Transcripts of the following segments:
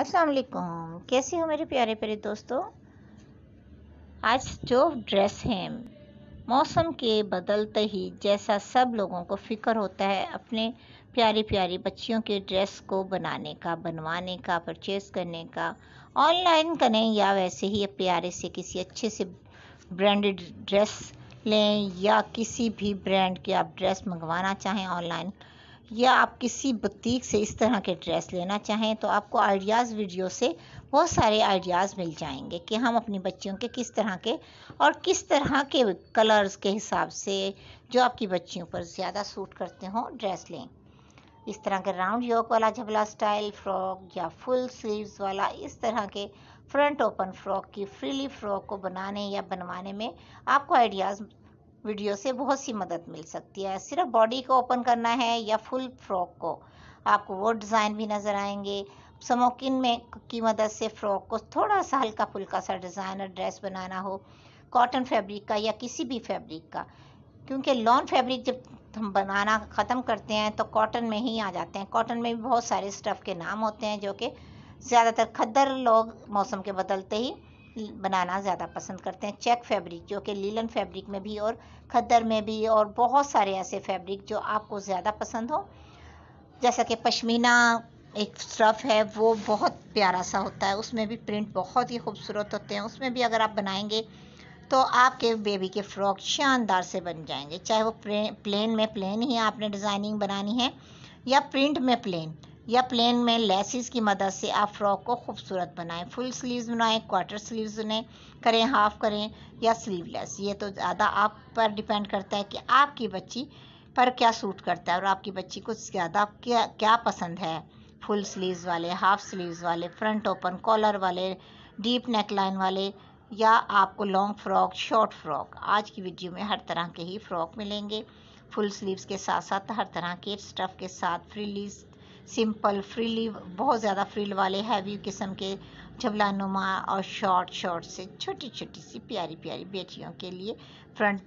अस्सलाम वालेकुम कैसे हो मेरे प्यारे प्यारे दोस्तों आज जो ड्रेस हैं मौसम के बदलते ही जैसा सब लोगों को फ़िक्र होता है अपने प्यारी प्यारी बच्चियों के ड्रेस को बनाने का बनवाने का परचेज़ करने का ऑनलाइन करें या वैसे ही प्यारे से किसी अच्छे से ब्रांडेड ड्रेस लें या किसी भी ब्रांड की आप ड्रेस मंगवाना चाहें ऑनलाइन या आप किसी बुटीक से इस तरह के ड्रेस लेना चाहें तो आपको आइडियाज़ वीडियो से बहुत सारे आइडियाज़ मिल जाएंगे कि हम अपनी बच्चियों के किस तरह के और किस तरह के कलर्स के हिसाब से जो आपकी बच्चियों पर ज़्यादा सूट करते हों ड्रेस लें इस तरह के राउंड योक वाला झबला स्टाइल फ्रॉक या फुल स्लीव्स वाला इस तरह के फ्रंट ओपन फ्रॉक की फ्रीली फ्रॉक को बनाने या बनवाने में आपको आइडियाज़ वीडियो से बहुत सी मदद मिल सकती है सिर्फ बॉडी को ओपन करना है या फुल फ्रॉक को आपको वो डिज़ाइन भी नज़र आएंगे समोकिन में की मदद से फ्रॉक को थोड़ा सा हल्का फुल्का सा डिज़ाइनर ड्रेस बनाना हो कॉटन फैब्रिक का या किसी भी फैब्रिक का क्योंकि लॉन फैब्रिक जब हम बनाना ख़त्म करते हैं तो कॉटन में ही आ जाते हैं कॉटन में भी बहुत सारे स्टफ़ के नाम होते हैं जो कि ज़्यादातर खद्दर लोग मौसम के बदलते ही बनाना ज़्यादा पसंद करते हैं चेक फैब्रिक जो कि लीलन फैब्रिक में भी और खद्दर में भी और बहुत सारे ऐसे फैब्रिक जो आपको ज़्यादा पसंद हो जैसा कि पशमीना एक स्टफ़ है वो बहुत प्यारा सा होता है उसमें भी प्रिंट बहुत ही खूबसूरत होते हैं उसमें भी अगर आप बनाएंगे तो आपके बेबी के फ्रॉक शानदार से बन जाएंगे चाहे वो प्लेन में प्लेन ही आपने डिज़ाइनिंग बनानी है या प्रिंट में प्लेन या प्लेन में लेसिस की मदद से आप फ्रॉक को खूबसूरत बनाएं फुल स्लीव्स बनाएं क्वार्टर स्लीव्स बनाएं करें हाफ करें या स्लीवलेस ये तो ज़्यादा आप पर डिपेंड करता है कि आपकी बच्ची पर क्या सूट करता है और आपकी बच्ची को ज़्यादा क्या क्या पसंद है फुल स्लीव्स वाले हाफ स्लीव्स वाले फ्रंट ओपन कॉलर वाले डीप नेक लाइन वाले या आपको लॉन्ग फ्रॉक शॉर्ट फ्रॉक आज की वीडियो में हर तरह के ही फ्रॉक मिलेंगे फुल स्लीव्स के साथ साथ हर तरह के स्टफ़ के साथ फ्रीलीज सिंपल फ्रीली बहुत ज़्यादा फ्रिल वाले हैवी किस्म के छबला नुमा और शॉर्ट शॉर्ट से छोटी छोटी सी प्यारी प्यारी बेटियों के लिए फ्रंट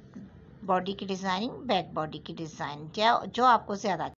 बॉडी की डिज़ाइनिंग बैक बॉडी की डिज़ाइन जो आपको ज़्यादा